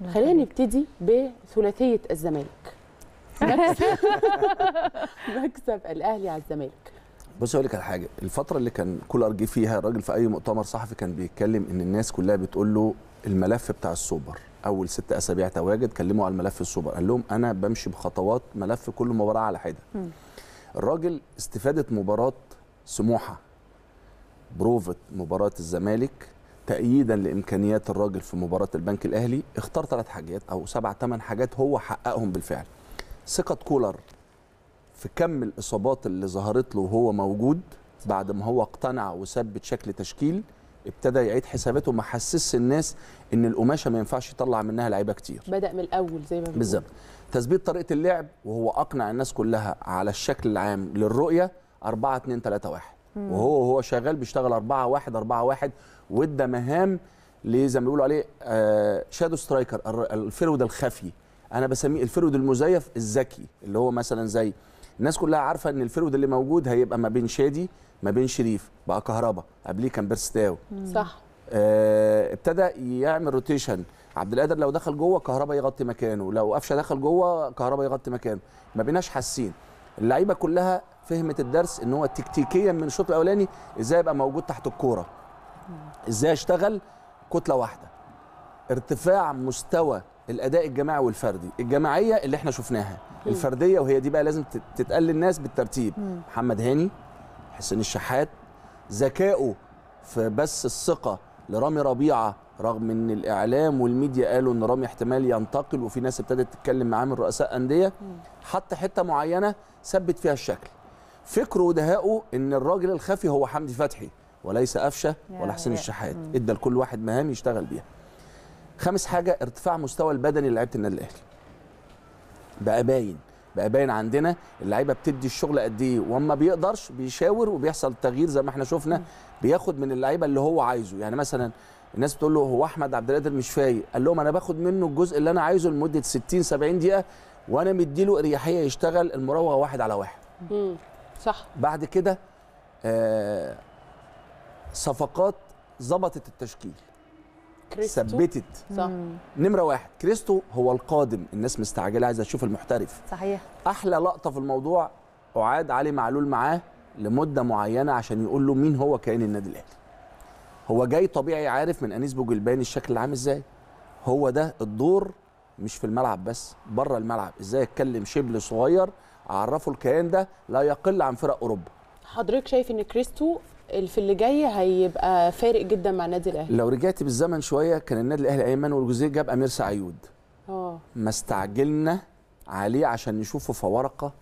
نعم. خلينا نبتدي بثلاثيه الزمالك مكسب مكسب الاهلي على الزمالك بص اقول لك على حاجه الفتره اللي كان كولر جه فيها الراجل في اي مؤتمر صحفي كان بيتكلم ان الناس كلها بتقول له الملف بتاع السوبر اول ست اسابيع تواجد كلموا على الملف السوبر قال لهم انا بمشي بخطوات ملف كل مباراه على حده الراجل استفادت مباراه سموحه بروفت مباراه الزمالك تأييدا لإمكانيات الراجل في مباراة البنك الأهلي اختار ثلاث حاجات أو سبع ثمان حاجات هو حققهم بالفعل ثقة كولر في كم الإصابات اللي ظهرت له وهو موجود بعد ما هو اقتنع وثبت شكل تشكيل ابتدى يعيد حساباته ما حسسش الناس ان القماشه ما ينفعش يطلع منها لعيبه كتير بدا من الاول زي ما بنقول بالظبط تثبيت طريقه اللعب وهو اقنع الناس كلها على الشكل العام للرؤيه 4 2 3 1 وهو هو شغال بيشتغل 4 1 4 1 وادى مهام لزي ما بيقولوا عليه آه شادو سترايكر الفرود الخفي انا بسميه الفرود المزيف الذكي اللي هو مثلا زي الناس كلها عارفه ان الفرود اللي موجود هيبقى ما بين شادي ما بين شريف بقى كهربا قبليه كان بيرستاو صح آه ابتدى يعمل روتيشن عبد القادر لو دخل جوه كهربا يغطي مكانه لو قفشه دخل جوه كهربا يغطي مكانه ما بيناش حاسين اللعيبه كلها فهمت الدرس ان هو تكتيكيا من الشوط الاولاني ازاي ابقى موجود تحت الكوره ازاي اشتغل كتله واحده ارتفاع مستوى الاداء الجماعي والفردي الجماعيه اللي احنا شفناها الفرديه وهي دي بقى لازم تتقال للناس بالترتيب محمد هاني حسين الشحات ذكائه في بس الثقه لرامي ربيعه رغم ان الاعلام والميديا قالوا ان رامي احتمال ينتقل وفي ناس ابتدت تتكلم معاه من رؤساء انديه حط حته معينه ثبت فيها الشكل فكر ودهائه ان الراجل الخفي هو حمدي فتحي وليس قفشه ولا حسين الشحات ادى لكل واحد مهام يشتغل بيها خامس حاجه ارتفاع مستوى البدني لعيبه النادي الاهلي بقى باين بقى باين عندنا اللعيبه بتدي الشغل قد ايه وما بيقدرش بيشاور وبيحصل تغيير زي ما احنا شفنا بياخد من اللعيبه اللي هو عايزه يعني مثلا الناس بتقول له هو احمد عبد القادر مش فايق قال لهم انا باخد منه الجزء اللي انا عايزه لمده 60 70 دقيقه وانا مديله اريحيه يشتغل المراوغه واحد على واحد صح بعد كده آه صفقات ظبطت التشكيل كريستو ثبتت صح نمره واحد كريستو هو القادم الناس مستعجله عايزه تشوف المحترف صحيح احلى لقطه في الموضوع اعاد علي معلول معاه لمده معينه عشان يقول له مين هو كائن النادي الاهلي هو جاي طبيعي عارف من انيس بوجلباني الشكل العام ازاي هو ده الدور مش في الملعب بس بره الملعب ازاي اتكلم شبل صغير عرفوا الكيان ده لا يقل عن فرق اوروبا حضرتك شايف ان كريستو في اللي جاي هيبقى فارق جدا مع النادي الاهلي لو رجعت بالزمن شويه كان النادي الاهلي ايمن والجزير جاب امير سعيود اه ما استعجلنا عليه عشان نشوفه في ورقه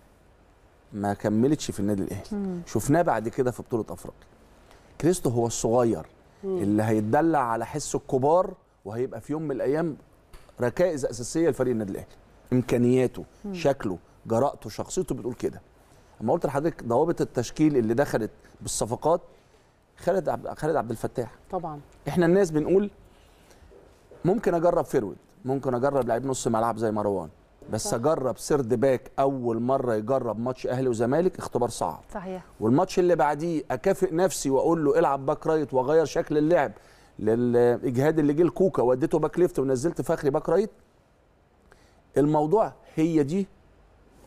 ما كملتش في النادي الاهلي شفناه بعد كده في بطوله افريقيا كريستو هو الصغير مم. اللي هيتدلع على حس الكبار وهيبقى في يوم من الايام ركائز اساسيه لفريق النادي الاهلي امكانياته مم. شكله جرأته شخصيته بتقول كده اما قلت لحضرتك ضوابط التشكيل اللي دخلت بالصفقات خالد عبد خالد عبد الفتاح طبعا احنا الناس بنقول ممكن اجرب فيرود ممكن اجرب لعيب نص ملعب زي مروان بس صح. اجرب سيرد باك اول مره يجرب ماتش اهلي وزمالك اختبار صعب صحيح والماتش اللي بعديه اكافئ نفسي واقول له العب باك رايت واغير شكل اللعب للاجهاد اللي جه الكوكا وديته باك ليفت ونزلت فخري باك رايت الموضوع هي دي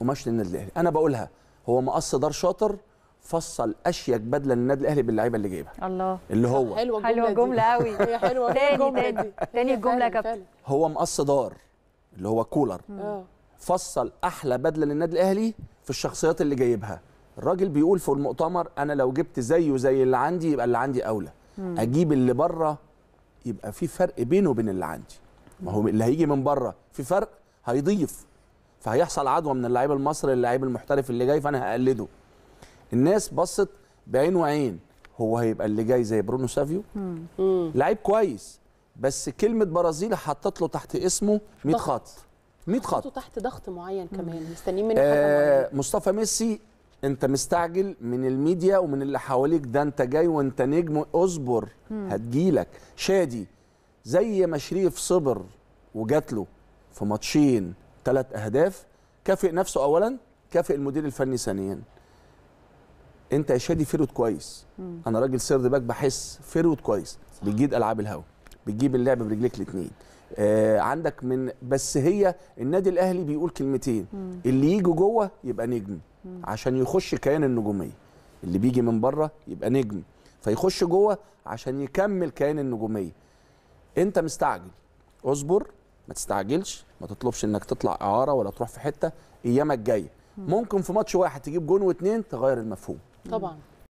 قماش للنادي الاهلي انا بقولها هو مقص دار شاطر فصل اشيك بدله للنادي الاهلي باللعيبه اللي جايبها الله اللي هو حلوه الجمله حلوه قوي هي حلوه تاني تاني تاني الجمله يا كابتن هو مقص دار اللي هو كولر آه. فصل احلى بدله للنادي الاهلي في الشخصيات اللي جايبها الراجل بيقول في المؤتمر انا لو جبت زيه زي اللي عندي يبقى اللي عندي اولى مم. اجيب اللي بره يبقى في فرق بينه وبين اللي عندي ما هو اللي هيجي من بره في فرق هيضيف فهيحصل عدوى من اللعيب المصري للعيب المحترف اللي جاي فانا هقلده الناس بصت بعين وعين هو هيبقى اللي جاي زي برونو سافيو لعيب كويس بس كلمه برازيل حطت له تحت اسمه 100 خط 100 خط تحت ضغط معين كمان مستنيين منه آه مصطفى ميسي انت مستعجل من الميديا ومن اللي حواليك ده انت جاي وانت نجم اصبر هتجيلك شادي زي ما شريف صبر وجات له في ماتشين ثلاث اهداف كافئ نفسه اولا كافئ المدير الفني ثانيا انت يا شادي فيرود كويس مم. انا راجل سيرد باك بحس فيرود كويس بتجيد العاب الهوا بتجيب اللعب برجليك الاثنين آه عندك من بس هي النادي الاهلي بيقول كلمتين مم. اللي يجوا جوه يبقى نجم مم. عشان يخش كيان النجوميه اللي بيجي من بره يبقى نجم فيخش جوه عشان يكمل كيان النجوميه انت مستعجل اصبر ما تستعجلش ما تطلبش انك تطلع اعاره ولا تروح في حته ايامك جايه ممكن في ماتش واحد تجيب جون واثنين تغير المفهوم طبعا